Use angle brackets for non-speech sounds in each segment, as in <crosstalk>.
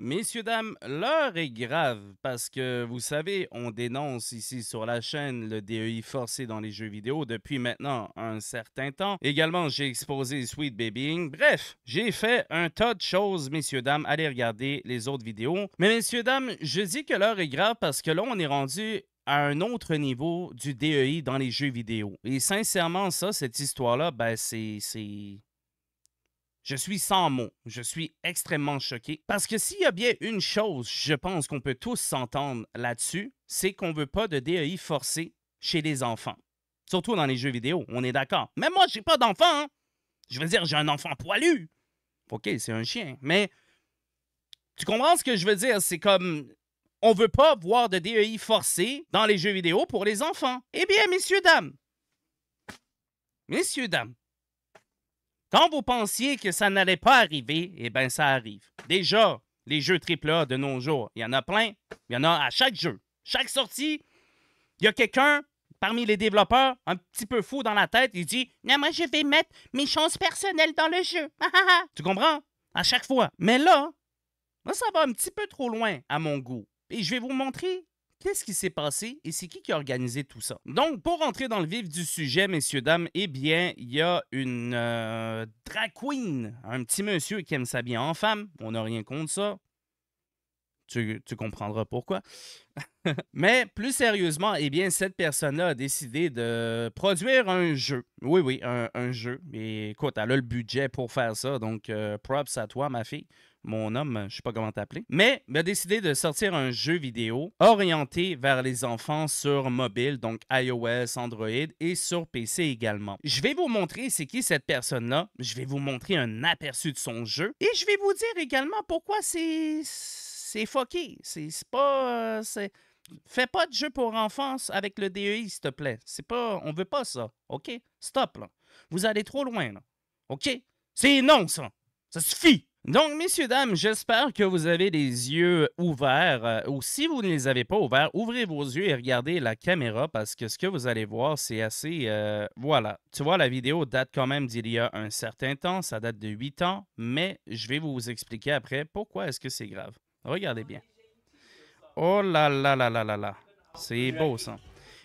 Messieurs, dames, l'heure est grave parce que vous savez, on dénonce ici sur la chaîne le DEI forcé dans les jeux vidéo depuis maintenant un certain temps. Également, j'ai exposé Sweet Babying. Bref, j'ai fait un tas de choses, messieurs, dames. Allez regarder les autres vidéos. Mais messieurs, dames, je dis que l'heure est grave parce que là, on est rendu à un autre niveau du DEI dans les jeux vidéo. Et sincèrement, ça, cette histoire-là, ben, c'est je suis sans mots, je suis extrêmement choqué, parce que s'il y a bien une chose, je pense qu'on peut tous s'entendre là-dessus, c'est qu'on ne veut pas de DEI forcé chez les enfants. Surtout dans les jeux vidéo, on est d'accord. Mais moi, j'ai pas d'enfant. Hein. Je veux dire, j'ai un enfant poilu. OK, c'est un chien, mais tu comprends ce que je veux dire? C'est comme on veut pas voir de DEI forcé dans les jeux vidéo pour les enfants. Eh bien, messieurs, dames. Messieurs, dames, quand vous pensiez que ça n'allait pas arriver, eh bien, ça arrive. Déjà, les jeux AAA de nos jours, il y en a plein. Il y en a à chaque jeu. Chaque sortie, il y a quelqu'un parmi les développeurs un petit peu fou dans la tête. Il dit moi, je vais mettre mes chances personnelles dans le jeu. Ah, ah, ah. tu comprends À chaque fois. Mais là, ça va un petit peu trop loin à mon goût. Et je vais vous montrer qu'est-ce qui s'est passé et c'est qui qui a organisé tout ça. Donc, pour rentrer dans le vif du sujet, messieurs, dames, eh bien, il y a une euh, drag queen, un petit monsieur qui aime bien en femme. On n'a rien contre ça. Tu, comprendras pourquoi. <laughs> Mais plus sérieusement, eh bien, cette personne-là a décidé de produire un jeu. Oui, oui, un, jeu. Et écoute, elle a le budget pour faire ça, donc euh, props à toi, ma fille mon homme, je sais pas comment t'appeler, mais il a décidé de sortir un jeu vidéo orienté vers les enfants sur mobile, donc iOS, Android et sur PC également. Je vais vous montrer c'est qui cette personne-là, je vais vous montrer un aperçu de son jeu et je vais vous dire également pourquoi c'est c'est fucké, c'est pas euh, c'est Fais pas de jeu pour enfants avec le DEI, s'il te plaît. C'est pas. On veut pas ça. OK? Stop, là. Vous allez trop loin, là. OK? C'est non, ça. Ça suffit. Donc, messieurs, dames, j'espère que vous avez les yeux ouverts. Euh, ou si vous ne les avez pas ouverts, ouvrez vos yeux et regardez la caméra parce que ce que vous allez voir, c'est assez... Euh, voilà. Tu vois, la vidéo date quand même d'il y a un certain temps. Ça date de 8 ans. Mais je vais vous expliquer après pourquoi est-ce que c'est grave. Regardez bien. Oh là là là là là là. C'est beau, ça.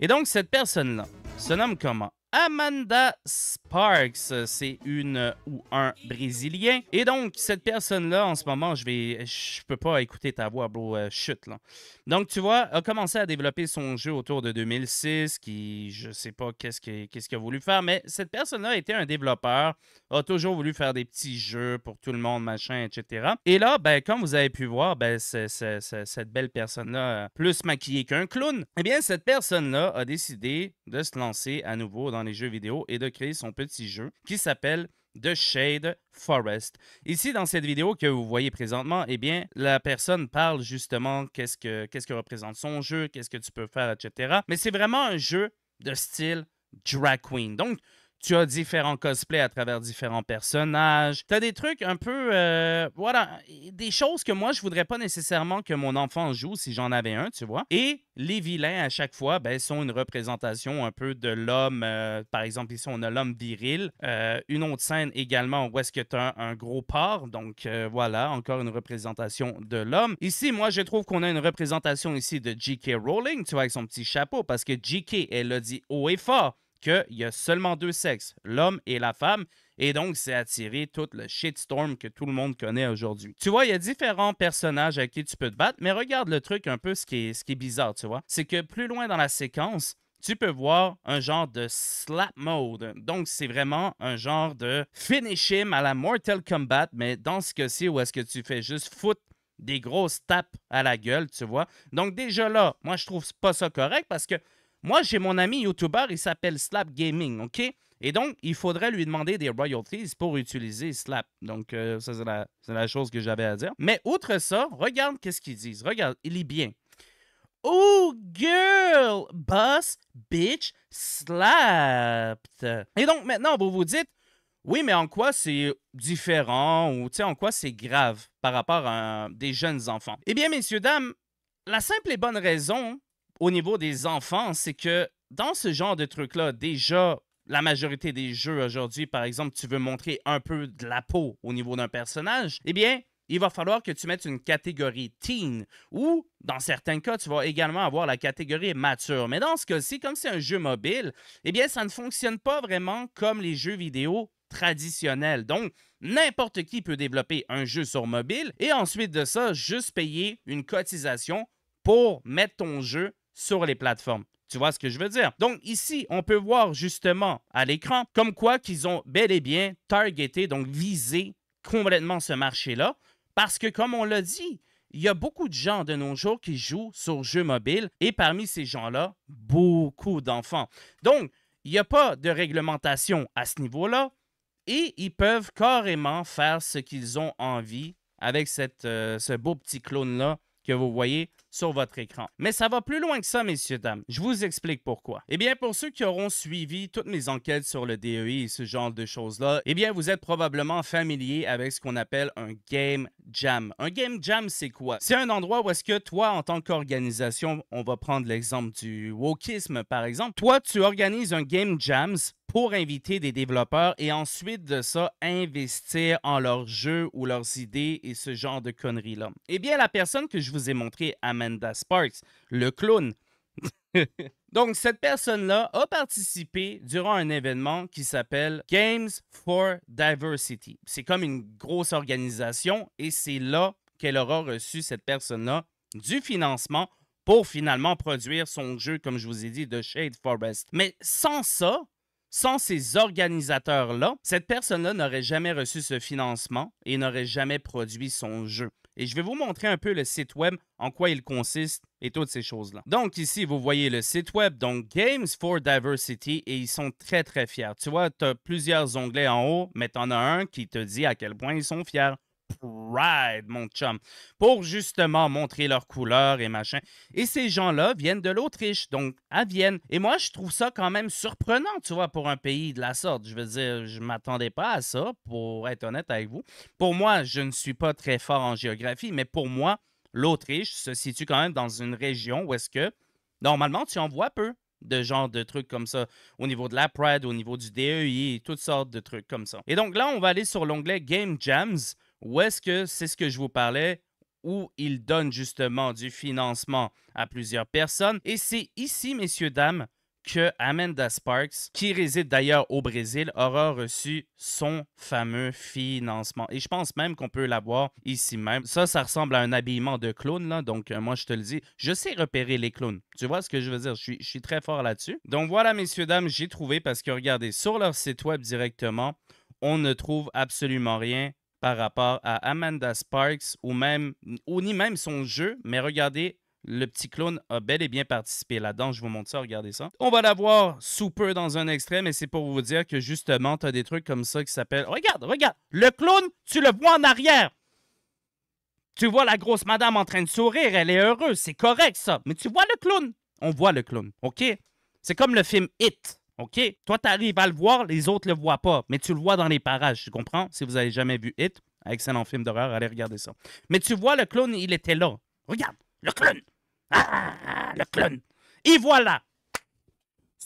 Et donc, cette personne-là se nomme comment? Amanda Sparks, c'est une ou un Brésilien. Et donc, cette personne-là, en ce moment, je vais, je peux pas écouter ta voix, bro, euh, chute, là. Donc, tu vois, a commencé à développer son jeu autour de 2006, qui, je sais pas qu'est-ce qu'il a voulu faire, mais cette personne-là était un développeur, a toujours voulu faire des petits jeux pour tout le monde, machin, etc. Et là, ben, comme vous avez pu voir, ben, cette belle personne-là, euh, plus maquillée qu'un clown, eh bien, cette personne-là a décidé de se lancer à nouveau dans les jeux vidéo et de créer son petit jeu qui s'appelle The Shade Forest. Ici, dans cette vidéo que vous voyez présentement, eh bien, la personne parle justement qu'est-ce que, qu'est-ce que représente son jeu, qu'est-ce que tu peux faire, etc. Mais c'est vraiment un jeu de style drag queen. Donc, tu as différents cosplays à travers différents personnages. Tu as des trucs un peu. Euh, voilà. Des choses que moi, je voudrais pas nécessairement que mon enfant joue si j'en avais un, tu vois. Et les vilains, à chaque fois, ben, sont une représentation un peu de l'homme. Euh, par exemple, ici, on a l'homme viril. Euh, une autre scène également où est-ce que tu as un, gros porc. Donc, voilà, encore une représentation de l'homme. Ici, moi, je trouve qu'on a une représentation ici de J.K. Rowling, tu vois, avec son petit chapeau, parce que J.K., elle l'a dit haut et fort qu'il y a seulement deux sexes, l'homme et la femme. Et donc, c'est attiré tout le shitstorm que tout le monde connaît aujourd'hui. Tu vois, il y a différents personnages avec qui tu peux te battre, mais regarde le truc un peu ce qui est, ce qui est bizarre, tu vois. C'est que plus loin dans la séquence, tu peux voir un genre de slap mode. Donc, c'est vraiment un genre de finish him à la Mortal Kombat, mais dans ce cas-ci, où est-ce que tu fais juste foutre des grosses tapes à la gueule, tu vois. Donc, déjà là, moi, je trouve pas ça correct parce que moi, j'ai mon ami YouTubeur, il s'appelle Slap Gaming, OK? Et donc, il faudrait lui demander des royalties pour utiliser Slap. Donc, euh, ça, c'est la, chose que j'avais à dire. Mais outre ça, regarde qu'est-ce qu'ils disent. Regarde, il est bien. Oh, girl, boss, bitch, slapped. Et donc, maintenant, vous vous dites, oui, mais en quoi c'est différent ou en quoi c'est grave par rapport à des jeunes enfants? Eh bien, messieurs, dames, la simple et bonne raison au niveau des enfants, c'est que dans ce genre de truc-là, déjà, la majorité des jeux aujourd'hui, par exemple, tu veux montrer un peu de la peau au niveau d'un personnage, eh bien, il va falloir que tu mettes une catégorie teen ou, dans certains cas, tu vas également avoir la catégorie mature. Mais dans ce cas-ci, comme c'est un jeu mobile, eh bien, ça ne fonctionne pas vraiment comme les jeux vidéo traditionnels. Donc, n'importe qui peut développer un jeu sur mobile et ensuite de ça, juste payer une cotisation pour mettre ton jeu sur les plateformes. Tu vois ce que je veux dire? Donc ici, on peut voir justement à l'écran comme quoi qu'ils ont bel et bien targeté, donc visé complètement ce marché-là, parce que comme on l'a dit, il y a beaucoup de gens de nos jours qui jouent sur jeux mobiles et parmi ces gens-là, beaucoup d'enfants. Donc, il n'y a pas de réglementation à ce niveau-là et ils peuvent carrément faire ce qu'ils ont envie avec cette, euh, ce beau petit clone-là que vous voyez sur votre écran. Mais ça va plus loin que ça, messieurs, dames. Je vous explique pourquoi. Eh bien, pour ceux qui auront suivi toutes mes enquêtes sur le DEI et ce genre de choses-là, eh bien, vous êtes probablement familier avec ce qu'on appelle un game jam. Un game jam, c'est quoi? C'est un endroit où est-ce que toi, en tant qu'organisation, on va prendre l'exemple du wokisme, par exemple, toi, tu organises un game jams pour inviter des développeurs et ensuite de ça, investir en leurs jeux ou leurs idées et ce genre de conneries-là. Eh bien, la personne que je vous ai montrée, Amanda Sparks, le clown. <laughs> Donc, cette personne-là a participé durant un événement qui s'appelle Games for Diversity. C'est comme une grosse organisation et c'est là qu'elle aura reçu cette personne-là du financement pour finalement produire son jeu, comme je vous ai dit, de Shade Forest. Mais sans ça, sans ces organisateurs-là, cette personne-là n'aurait jamais reçu ce financement et n'aurait jamais produit son jeu. Et je vais vous montrer un peu le site web, en quoi il consiste et toutes ces choses-là. Donc ici, vous voyez le site web, donc Games for Diversity, et ils sont très très fiers. Tu vois, tu as plusieurs onglets en haut, mais tu en as un qui te dit à quel point ils sont fiers. Pride, mon chum, pour justement montrer leurs couleurs et machin. Et ces gens-là viennent de l'Autriche, donc à Vienne. Et moi, je trouve ça quand même surprenant, tu vois, pour un pays de la sorte. Je veux dire, je ne m'attendais pas à ça, pour être honnête avec vous. Pour moi, je ne suis pas très fort en géographie, mais pour moi, l'Autriche se situe quand même dans une région où est-ce que, normalement, tu en vois peu de genre de trucs comme ça au niveau de la Pride, au niveau du DEI, toutes sortes de trucs comme ça. Et donc là, on va aller sur l'onglet Game Jams. Où est-ce que c'est ce que je vous parlais, où il donne justement du financement à plusieurs personnes? Et c'est ici, messieurs, dames, que Amanda Sparks, qui réside d'ailleurs au Brésil, aura reçu son fameux financement. Et je pense même qu'on peut l'avoir ici même. Ça, ça ressemble à un habillement de clown, là. Donc, euh, moi, je te le dis, je sais repérer les clowns. Tu vois ce que je veux dire? Je suis, je suis très fort là-dessus. Donc, voilà, messieurs, dames, j'ai trouvé parce que regardez, sur leur site web directement, on ne trouve absolument rien par rapport à Amanda Sparks ou même ou ni même son jeu, mais regardez, le petit clown a bel et bien participé là-dedans. Je vous montre ça, regardez ça. On va l'avoir voir sous peu dans un extrait, mais c'est pour vous dire que justement, t'as des trucs comme ça qui s'appellent. Regarde, regarde, le clown, tu le vois en arrière. Tu vois la grosse madame en train de sourire, elle est heureuse, c'est correct ça. Mais tu vois le clown. On voit le clown, OK? C'est comme le film Hit. OK? Toi, tu arrives à le voir, les autres ne le voient pas, mais tu le vois dans les parages, tu comprends? Si vous avez jamais vu It, excellent film d'horreur, allez regarder ça. Mais tu vois, le clone, il était là. Regarde, le clone. Ah, le clown! Et voilà!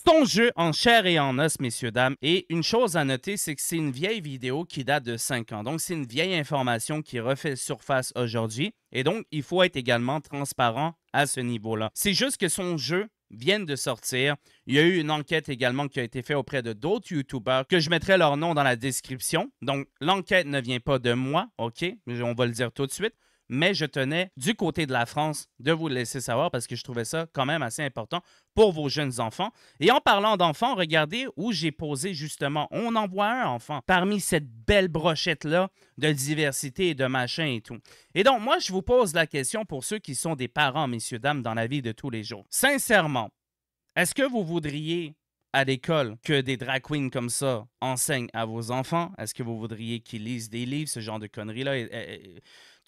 Son jeu en chair et en os, messieurs, dames. Et une chose à noter, c'est que c'est une vieille vidéo qui date de 5 ans. Donc, c'est une vieille information qui refait surface aujourd'hui. Et donc, il faut être également transparent à ce niveau-là. C'est juste que son jeu viennent de sortir. Il y a eu une enquête également qui a été faite auprès de d'autres YouTubers que je mettrai leur nom dans la description. Donc, l'enquête ne vient pas de moi, OK? On va le dire tout de suite mais je tenais du côté de la France de vous laisser savoir parce que je trouvais ça quand même assez important pour vos jeunes enfants. Et en parlant d'enfants, regardez où j'ai posé justement, on en voit un enfant parmi cette belle brochette-là de diversité et de machin et tout. Et donc, moi, je vous pose la question pour ceux qui sont des parents, messieurs, dames, dans la vie de tous les jours. Sincèrement, est-ce que vous voudriez à l'école que des drag queens comme ça enseignent à vos enfants? Est-ce que vous voudriez qu'ils lisent des livres, ce genre de conneries-là?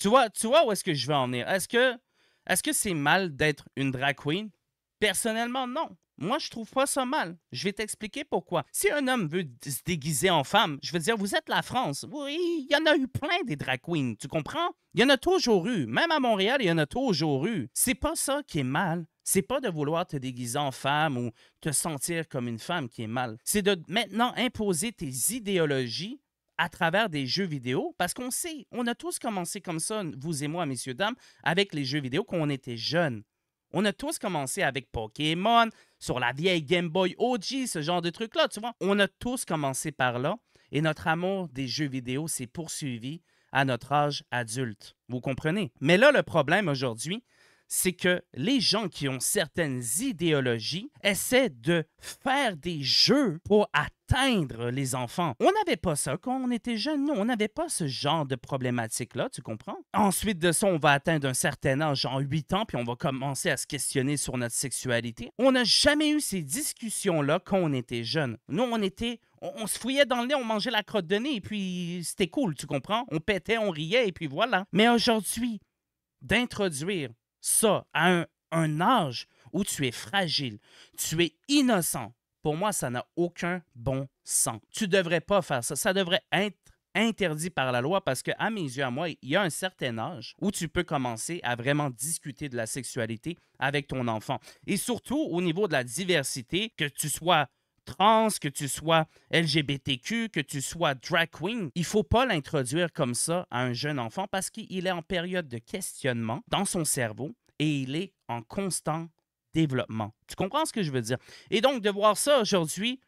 Tu vois, tu vois où est-ce que je veux en venir? Est-ce que ce c'est mal d'être une drag queen? Personnellement, non. Moi, je trouve pas ça mal. Je vais t'expliquer pourquoi. Si un homme veut se déguiser en femme, je veux dire, vous êtes la France. Oui, il y en a eu plein des drag queens, tu comprends? Il y en a toujours eu. Même à Montréal, il y en a toujours eu. C'est pas ça qui est mal c'est pas de vouloir te déguiser en femme ou te sentir comme une femme qui est mal. C'est de maintenant imposer tes idéologies à travers des jeux vidéo, parce qu'on sait, on a tous commencé comme ça, vous et moi, messieurs, dames, avec les jeux vidéo quand on était jeunes. On a tous commencé avec Pokémon, sur la vieille Game Boy OG, ce genre de truc-là, tu vois. On a tous commencé par là, et notre amour des jeux vidéo s'est poursuivi à notre âge adulte. Vous comprenez? Mais là, le problème aujourd'hui, c'est que les gens qui ont certaines idéologies essaient de faire des jeux pour atteindre les enfants. On n'avait pas ça quand on était jeune, nous, on n'avait pas ce genre de problématique-là, tu comprends? Ensuite de ça, on va atteindre un certain âge, genre 8 ans, puis on va commencer à se questionner sur notre sexualité. On n'a jamais eu ces discussions-là quand on était jeune. Nous, on était on, se fouillait dans le nez, on mangeait la crotte de nez, et puis c'était cool, tu comprends? On pétait, on riait, et puis voilà. Mais aujourd'hui, d'introduire ça à un, âge où tu es fragile, tu es innocent, pour moi, ça n'a aucun bon sens. Tu ne devrais pas faire ça. Ça devrait être interdit par la loi parce que, à mes yeux, à moi, il y a un certain âge où tu peux commencer à vraiment discuter de la sexualité avec ton enfant. Et surtout au niveau de la diversité, que tu sois trans, que tu sois LGBTQ, que tu sois drag queen, il faut pas l'introduire comme ça à un jeune enfant parce qu'il est en période de questionnement dans son cerveau et il est en constant développement. Tu comprends ce que je veux dire? Et donc, de voir ça aujourd'hui,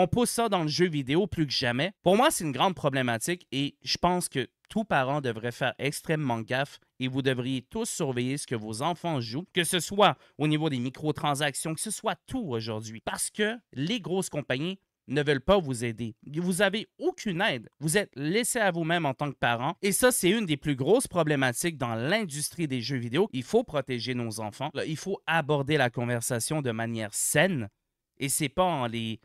on pousse ça dans le jeu vidéo plus que jamais. Pour moi, c'est une grande problématique et je pense que tout parent devrait faire extrêmement gaffe et vous devriez tous surveiller ce que vos enfants jouent, que ce soit au niveau des microtransactions, que ce soit tout aujourd'hui, parce que les grosses compagnies ne veulent pas vous aider. Vous n'avez aucune aide. Vous êtes laissé à vous-même en tant que parent. Et ça, c'est une des plus grosses problématiques dans l'industrie des jeux vidéo. Il faut protéger nos enfants. Il faut aborder la conversation de manière saine. Et c'est pas en les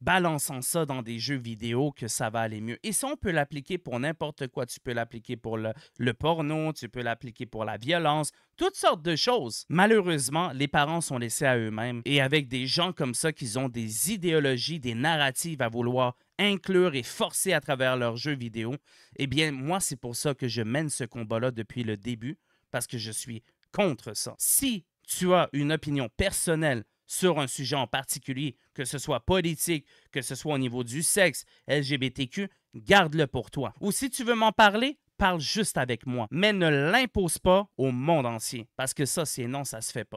balançant ça dans des jeux vidéo que ça va aller mieux. Et ça, on peut l'appliquer pour n'importe quoi. Tu peux l'appliquer pour le, le, porno, tu peux l'appliquer pour la violence, toutes sortes de choses. Malheureusement, les parents sont laissés à eux-mêmes et avec des gens comme ça qui ont des idéologies, des narratives à vouloir inclure et forcer à travers leurs jeux vidéo, eh bien, moi, c'est pour ça que je mène ce combat-là depuis le début, parce que je suis contre ça. Si tu as une opinion personnelle sur un sujet en particulier, que ce soit politique, que ce soit au niveau du sexe, LGBTQ, garde-le pour toi. Ou si tu veux m'en parler, parle juste avec moi, mais ne l'impose pas au monde entier, parce que ça, c'est non, ça se fait pas.